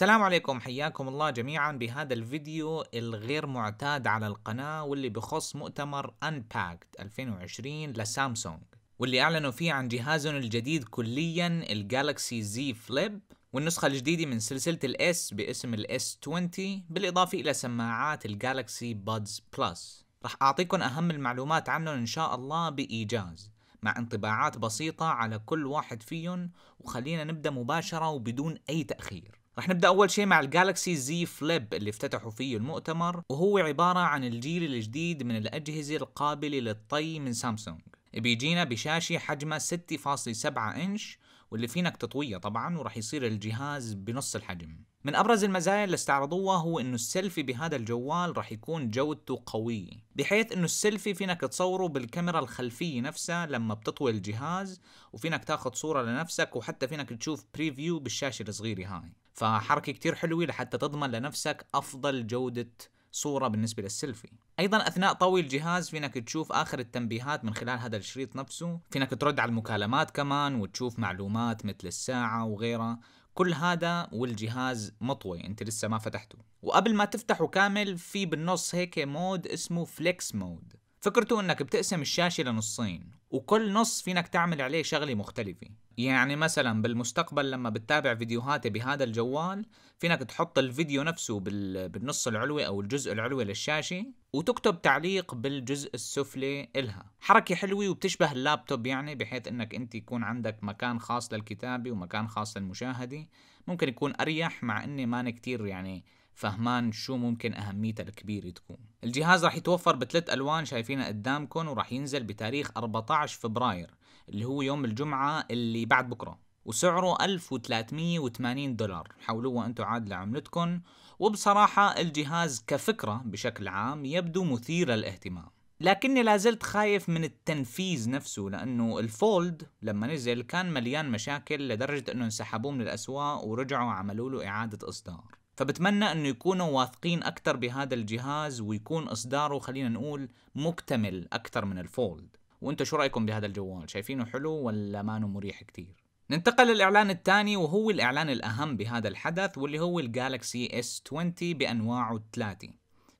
السلام عليكم حياكم الله جميعا بهذا الفيديو الغير معتاد على القناة واللي بخص مؤتمر Unpacked 2020 لسامسونج واللي أعلنوا فيه عن جهازهم الجديد كليا الجالكسي زي Flip والنسخة الجديدة من سلسلة الاس باسم الاس 20 بالإضافة إلى سماعات الجالكسي بادز بلس راح أعطيكم أهم المعلومات عنهم إن شاء الله بإيجاز مع انطباعات بسيطة على كل واحد فيهم وخلينا نبدأ مباشرة وبدون أي تأخير رح نبدا اول شيء مع الجالكسي زي فليب اللي افتتحوا فيه المؤتمر وهو عباره عن الجيل الجديد من الاجهزه القابله للطي من سامسونج بيجينا بشاشة حجمها 6.7 إنش واللي فينك تطويها طبعا وراح يصير الجهاز بنص الحجم من أبرز المزايا اللي استعرضوها هو إنه السيلفي بهذا الجوال راح يكون جودته قوية بحيث إنه السيلفي فينك تصوره بالكاميرا الخلفية نفسها لما بتطوي الجهاز وفينك تاخذ صورة لنفسك وحتى فينك تشوف بريفيو بالشاشة الصغيرة هاي فحركة كتير حلوة لحتى تضمن لنفسك أفضل جودة صورة بالنسبة للسيلفي أيضا أثناء طوي الجهاز فينك تشوف آخر التنبيهات من خلال هذا الشريط نفسه فينك ترد على المكالمات كمان وتشوف معلومات مثل الساعة وغيرها كل هذا والجهاز مطوي انت لسه ما فتحته وقبل ما تفتحه كامل في بالنص هيك مود اسمه فليكس مود فكرته انك بتقسم الشاشة لنصين وكل نص فينك تعمل عليه شغله مختلفه يعني مثلا بالمستقبل لما بتتابع فيديوهاتي بهذا الجوال فينك تحط الفيديو نفسه بالنص العلوي او الجزء العلوي للشاشه وتكتب تعليق بالجزء السفلي إلها حركة حلوة وبتشبه اللابتوب يعني بحيث انك انت يكون عندك مكان خاص للكتابة ومكان خاص للمشاهدة ممكن يكون اريح مع اني ماني كتير يعني فهمان شو ممكن أهميتها الكبيرة تكون الجهاز راح يتوفر بثلاث ألوان شايفينها قدامكم وراح ينزل بتاريخ 14 فبراير اللي هو يوم الجمعة اللي بعد بكرة وسعره 1380 دولار حولوها انتم عاد لعملتكم وبصراحة الجهاز كفكرة بشكل عام يبدو مثير للاهتمام لكني لازلت خايف من التنفيذ نفسه لانه الفولد لما نزل كان مليان مشاكل لدرجه انه انسحبوه من الاسواق ورجعوا عملوا له اعاده اصدار فبتمنى انه يكونوا واثقين اكثر بهذا الجهاز ويكون اصداره خلينا نقول مكتمل اكثر من الفولد وانتم شو رايكم بهذا الجوال شايفينه حلو ولا مانه مريح كثير ننتقل للاعلان الثاني وهو الاعلان الاهم بهذا الحدث واللي هو الجالكسي اس 20 بانواعه الثلاثه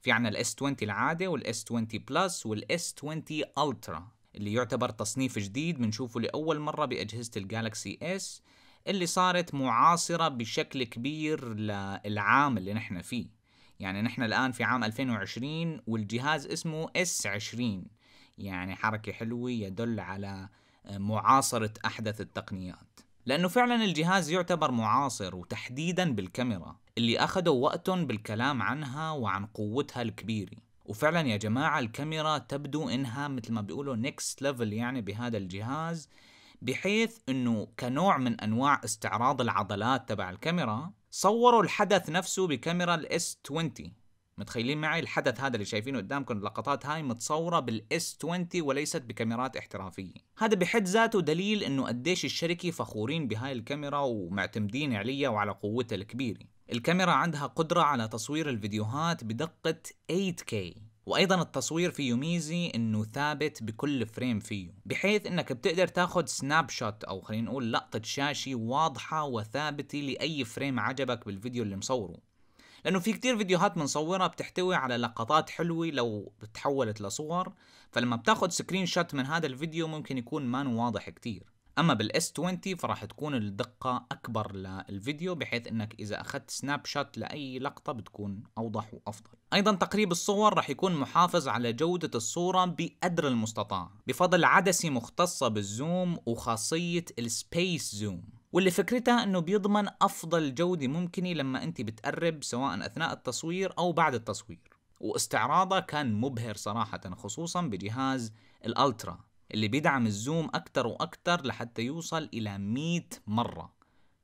في عنا الاس 20 العادي والاس 20 بلس والاس 20 الترا اللي يعتبر تصنيف جديد بنشوفه لاول مره باجهزه الجالكسي اس اللي صارت معاصرة بشكل كبير للعام اللي نحن فيه يعني نحن الآن في عام 2020 والجهاز اسمه S20 يعني حركة حلوة يدل على معاصرة أحدث التقنيات لأنه فعلا الجهاز يعتبر معاصر وتحديدا بالكاميرا اللي أخذوا وقتهم بالكلام عنها وعن قوتها الكبيرة وفعلا يا جماعة الكاميرا تبدو إنها مثل ما بيقولوا نيكست ليفل يعني بهذا الجهاز بحيث انه كنوع من انواع استعراض العضلات تبع الكاميرا صوروا الحدث نفسه بكاميرا الاس 20 متخيلين معي الحدث هذا اللي شايفينه قدامكم اللقطات هاي متصوره بالاس 20 وليست بكاميرات احترافيه هذا بحد ذاته دليل انه قديش الشركه فخورين بهاي الكاميرا ومعتمدين عليها وعلى قوتها الكبيره الكاميرا عندها قدره على تصوير الفيديوهات بدقه 8K وايضا التصوير فيه ميزي انه ثابت بكل فريم فيه بحيث انك بتقدر تاخذ سناب شوت او خلينا نقول لقطه شاشه واضحه وثابته لاي فريم عجبك بالفيديو اللي مصوره لانه في كتير فيديوهات بنصورها بتحتوي على لقطات حلوه لو تحولت لصور فلما بتاخذ سكرين شوت من هذا الفيديو ممكن يكون ما واضح كتير اما بالاس 20 فراح تكون الدقه اكبر للفيديو بحيث انك اذا اخذت سناب شوت لاي لقطه بتكون اوضح وافضل ايضا تقريب الصور راح يكون محافظ على جوده الصوره بقدر المستطاع بفضل عدسه مختصه بالزوم وخاصيه السبيس زوم واللي فكرتها انه بيضمن افضل جوده ممكنه لما انت بتقرب سواء اثناء التصوير او بعد التصوير واستعراضها كان مبهر صراحه خصوصا بجهاز الالترا اللي بيدعم الزوم أكتر وأكتر لحتى يوصل إلى 100 مرة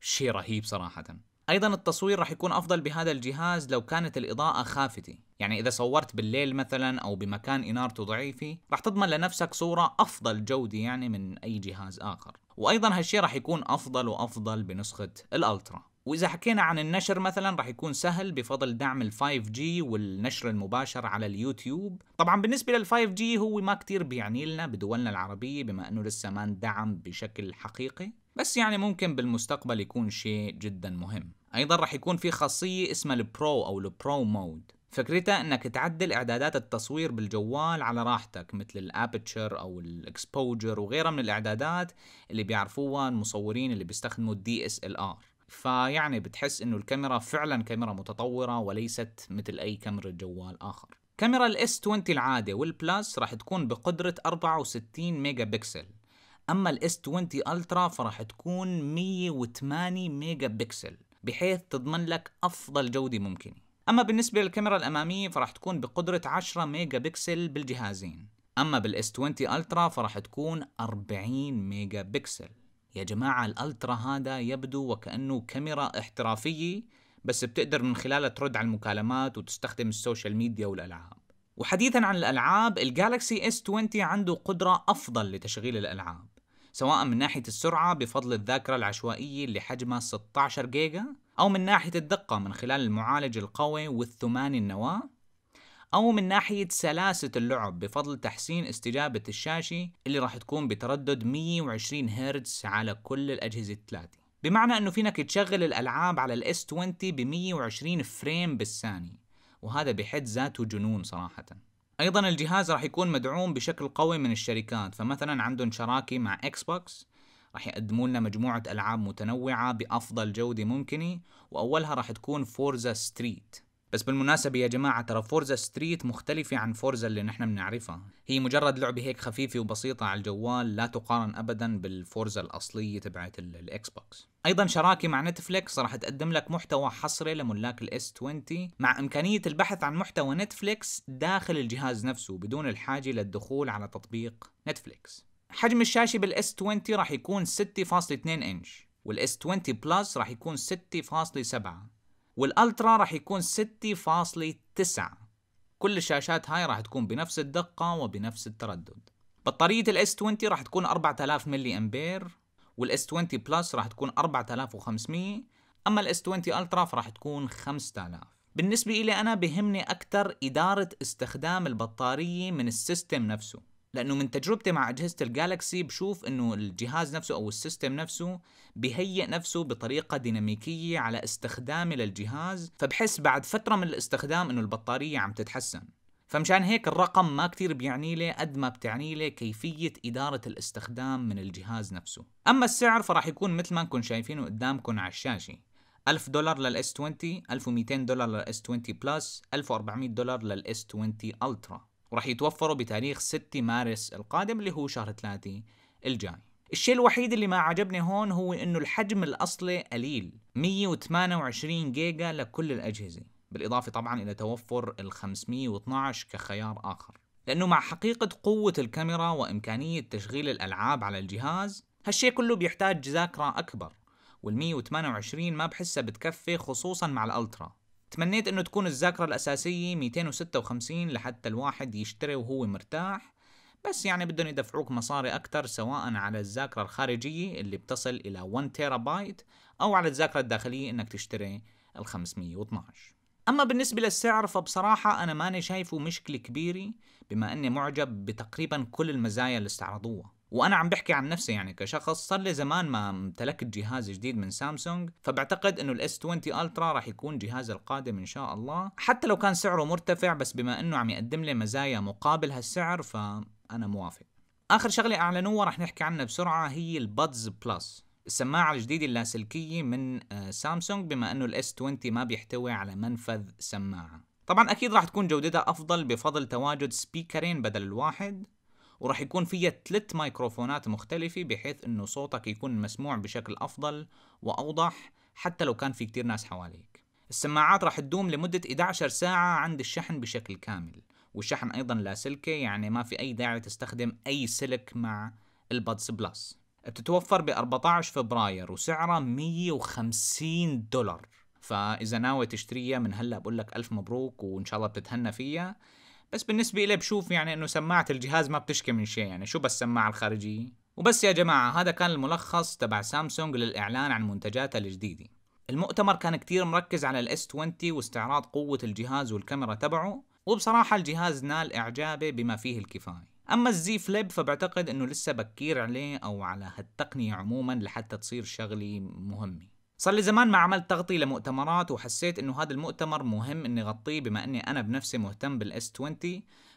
شيء رهيب صراحة أيضا التصوير راح يكون أفضل بهذا الجهاز لو كانت الإضاءة خافتة يعني إذا صورت بالليل مثلا أو بمكان إنارته ضعيفة راح تضمن لنفسك صورة أفضل جودة يعني من أي جهاز آخر وأيضا هالشيء راح يكون أفضل وأفضل بنسخة الألترا وإذا حكينا عن النشر مثلا رح يكون سهل بفضل دعم ال 5G والنشر المباشر على اليوتيوب طبعا بالنسبة لل 5G هو ما كتير بيعني لنا بدولنا العربية بما أنه لسه ما اندعم بشكل حقيقي بس يعني ممكن بالمستقبل يكون شيء جدا مهم أيضا رح يكون في خاصية اسمها البرو أو البرو مود فكرتها انك تعدل اعدادات التصوير بالجوال على راحتك مثل الابتشر او الاكسبوجر وغيرها من الاعدادات اللي بيعرفوها المصورين اللي بيستخدموا الدي اس ال ار فيعني بتحس انه الكاميرا فعلا كاميرا متطوره وليست مثل اي كاميرا جوال اخر كاميرا الاس 20 العاده والبلاس راح تكون بقدره 64 ميجا بكسل اما الاس 20 الترا فراح تكون 108 ميجا بكسل بحيث تضمن لك افضل جوده ممكنه اما بالنسبه للكاميرا الاماميه فراح تكون بقدره 10 ميجا بكسل بالجهازين اما بالاس 20 الترا فراح تكون 40 ميجا بكسل يا جماعة الالترا هذا يبدو وكأنه كاميرا احترافية بس بتقدر من خلالها ترد على المكالمات وتستخدم السوشيال ميديا والالعاب وحديثا عن الالعاب الجالكسي اس 20 عنده قدرة افضل لتشغيل الالعاب سواء من ناحية السرعة بفضل الذاكرة العشوائية اللي حجمها 16 جيجا أو من ناحية الدقة من خلال المعالج القوي والثماني النواة أو من ناحية سلاسة اللعب بفضل تحسين استجابة الشاشة اللي راح تكون بتردد 120 هرتز على كل الأجهزة الثلاثة بمعنى أنه فينك تشغل الألعاب على الاس 20 ب 120 فريم بالثانية وهذا بحد ذاته جنون صراحة أيضا الجهاز راح يكون مدعوم بشكل قوي من الشركات فمثلا عندهم شراكة مع إكس بوكس راح يقدموا لنا مجموعة ألعاب متنوعة بأفضل جودة ممكنة وأولها راح تكون فورزا ستريت بس بالمناسبة يا جماعة ترى فورزا ستريت مختلفة عن فورزا اللي نحن بنعرفها هي مجرد لعبة هيك خفيفة وبسيطة على الجوال لا تقارن أبدا بالفورزا الأصلية تبعت الإكس بوكس ايضا شراكه مع نتفليكس راح تقدم لك محتوى حصري لملاك الاس 20 مع امكانيه البحث عن محتوى نتفليكس داخل الجهاز نفسه بدون الحاجه للدخول على تطبيق نتفليكس حجم الشاشه بالاس 20 راح يكون 6.2 انش والاس 20 بلس راح يكون 6.7 والالترا راح يكون 6.9 كل الشاشات هاي راح تكون بنفس الدقة وبنفس التردد بطارية ال s 20 راح تكون 4000 ملي امبير وال s 20 بلس راح تكون 4500 اما ال s 20 الترا فراح تكون 5000 بالنسبة إلي أنا بهمني أكثر إدارة استخدام البطارية من السيستم نفسه لانه من تجربتي مع اجهزه الجالكسي بشوف انه الجهاز نفسه او السيستم نفسه بيهيئ نفسه بطريقه ديناميكيه على استخدامي للجهاز فبحس بعد فتره من الاستخدام انه البطاريه عم تتحسن فمشان هيك الرقم ما كتير بيعني لي قد ما بتعني لي كيفية إدارة الاستخدام من الجهاز نفسه أما السعر فراح يكون مثل ما انكم شايفينه قدامكم على الشاشة 1000 دولار لل s 20 1200 دولار لل s 20 بلس 1400 دولار للاس 20 الترا وراح يتوفروا بتاريخ 6 مارس القادم اللي هو شهر 3 الجاي الشيء الوحيد اللي ما عجبني هون هو انه الحجم الاصلي قليل 128 جيجا لكل الاجهزه بالاضافه طبعا الى توفر ال 512 كخيار اخر لانه مع حقيقه قوه الكاميرا وامكانيه تشغيل الالعاب على الجهاز هالشيء كله بيحتاج ذاكره اكبر وال 128 ما بحسها بتكفي خصوصا مع الالترا تمنيت انه تكون الذاكرة الأساسية 256 لحتى الواحد يشتري وهو مرتاح بس يعني بدهم يدفعوك مصاري أكتر سواء على الذاكرة الخارجية اللي بتصل إلى 1 تيرا بايت أو على الذاكرة الداخلية إنك تشتري ال 512 أما بالنسبة للسعر فبصراحة أنا ماني شايفه مشكلة كبيرة بما أني معجب بتقريبا كل المزايا اللي استعرضوها وانا عم بحكي عن نفسي يعني كشخص صار لي زمان ما امتلكت جهاز جديد من سامسونج فبعتقد انه الاس 20 الترا راح يكون جهاز القادم ان شاء الله حتى لو كان سعره مرتفع بس بما انه عم يقدم لي مزايا مقابل هالسعر فانا موافق اخر شغله اعلنوها راح نحكي عنها بسرعه هي البادز بلس السماعة الجديدة اللاسلكية من آه، سامسونج بما انه الاس 20 ما بيحتوي على منفذ سماعة. طبعا اكيد راح تكون جودتها افضل بفضل تواجد سبيكرين بدل الواحد وراح يكون فيها ثلاث مايكروفونات مختلفة بحيث انه صوتك يكون مسموع بشكل افضل واوضح حتى لو كان في كتير ناس حواليك السماعات راح تدوم لمدة 11 ساعة عند الشحن بشكل كامل والشحن ايضا لاسلكي يعني ما في اي داعي تستخدم اي سلك مع البادس بلس بتتوفر ب 14 فبراير وسعرها 150 دولار فاذا ناوي تشتريها من هلا بقول لك الف مبروك وان شاء الله بتتهنى فيها بس بالنسبة إلي بشوف يعني إنه سماعة الجهاز ما بتشكي من شيء يعني شو بس السماعة الخارجية وبس يا جماعة هذا كان الملخص تبع سامسونج للإعلان عن منتجاتها الجديدة المؤتمر كان كتير مركز على الاس 20 واستعراض قوة الجهاز والكاميرا تبعه وبصراحة الجهاز نال إعجابي بما فيه الكفاية أما الزي فليب فبعتقد أنه لسه بكير عليه أو على هالتقنية عموما لحتى تصير شغلة مهمة صار لي زمان ما عملت تغطية لمؤتمرات وحسيت انه هذا المؤتمر مهم اني غطيه بما اني انا بنفسي مهتم بالاس 20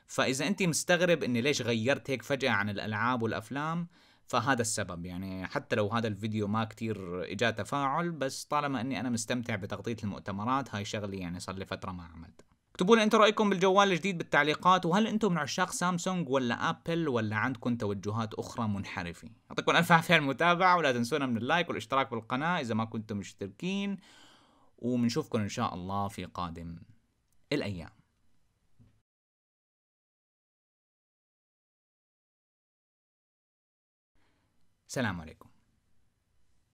فاذا انت مستغرب اني ليش غيرت هيك فجأة عن الالعاب والافلام فهذا السبب يعني حتى لو هذا الفيديو ما كتير اجاه تفاعل بس طالما اني انا مستمتع بتغطية المؤتمرات هاي شغلي يعني صار لي فترة ما عملتها اكتبوا لنا انتم رايكم بالجوال الجديد بالتعليقات وهل انتم من عشاق سامسونج ولا ابل ولا عندكم توجهات اخرى منحرفه يعطيكم الف عافيه على المتابعه ولا تنسونا من اللايك والاشتراك بالقناه اذا ما كنتم مشتركين وبنشوفكم ان شاء الله في قادم الايام سلام عليكم